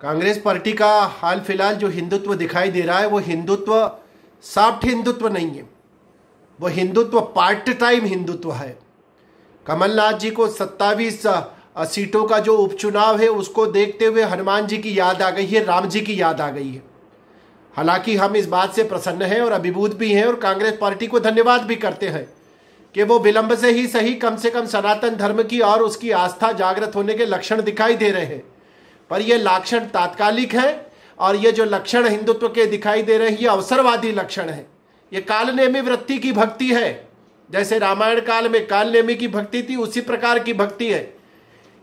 Congress party का हाल फिलहाल जो हिंदुत्व दिखाई दे रहा है वो हिंदुत्व साफ्ट हिंदुत्व नहीं है वो हिंदुत्व पार्ट टाइम हिंदुत्व है कमलनाथ जी को सत्तावीस सीटों का जो उपचुनाव है उसको देखते हुए हनुमान जी की याद आ गई है राम जी की याद आ गई है हालांकि हम इस बात से प्रसन्न हैं और अभिभूत भी हैं और कांग्रेस पार्टी को धन्यवाद भी करते हैं कि वो विलंब से ही सही कम से कम सनातन धर्म की और उसकी आस्था जागृत होने के लक्षण दिखाई दे रहे हैं पर यह लक्षण तात्कालिक है और ये जो लक्षण हिंदुत्व के दिखाई दे रहे हैं ये अवसरवादी लक्षण है ये कालनेमी वृत्ति की भक्ति है जैसे रामायण काल में कालनेमी की भक्ति थी उसी प्रकार की भक्ति है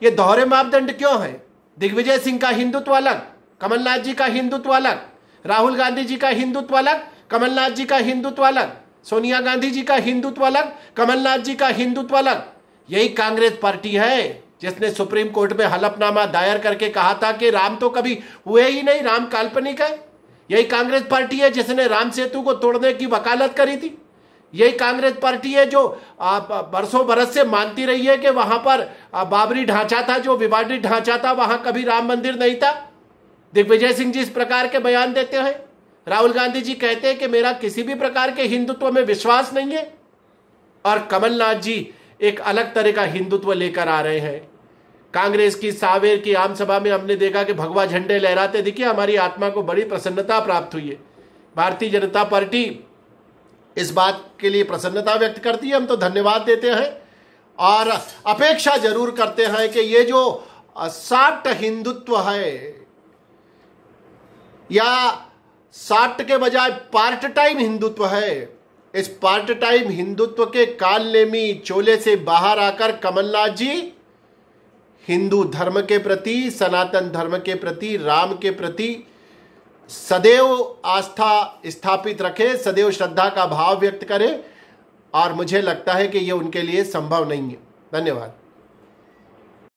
ये दोहरे मापदंड क्यों है दिग्विजय सिंह का हिंदुत्व अलग कमलनाथ जी का हिंदुत्व अलग राहुल गांधी जी का हिंदुत्व अलग कमलनाथ जी का हिंदुत्व अलग सोनिया गांधी जी का हिंदुत्व अलग कमलनाथ जी का हिंदुत्व अलग यही कांग्रेस पार्टी है जिसने सुप्रीम कोर्ट में हलफनामा दायर करके कहा था कि राम तो कभी हुए ही नहीं राम काल्पनिक है यही कांग्रेस पार्टी है जिसने राम सेतु को तोड़ने की वकालत करी थी यही कांग्रेस पार्टी है जो बरसों बरस से मानती रही है कि वहां पर बाबरी ढांचा था जो विवादित ढांचा था वहां कभी राम मंदिर नहीं था दिग्विजय सिंह जी इस प्रकार के बयान देते हैं राहुल गांधी जी कहते हैं कि मेरा किसी भी प्रकार के हिंदुत्व में विश्वास नहीं है और कमलनाथ जी एक अलग तरह का हिंदुत्व लेकर आ रहे हैं कांग्रेस की सावेर की आम सभा में हमने देखा कि भगवा झंडे लहराते देखिए हमारी आत्मा को बड़ी प्रसन्नता प्राप्त हुई है भारतीय जनता पार्टी इस बात के लिए प्रसन्नता व्यक्त करती है हम तो धन्यवाद देते हैं और अपेक्षा जरूर करते हैं कि ये जो साठ हिंदुत्व है या साठ के बजाय पार्ट टाइम हिंदुत्व है इस पार्ट टाइम हिंदुत्व के काल लेमी चोले से बाहर आकर कमलनाथ जी हिंदू धर्म के प्रति सनातन धर्म के प्रति राम के प्रति सदैव आस्था स्थापित रखें सदैव श्रद्धा का भाव व्यक्त करें और मुझे लगता है कि ये उनके लिए संभव नहीं है धन्यवाद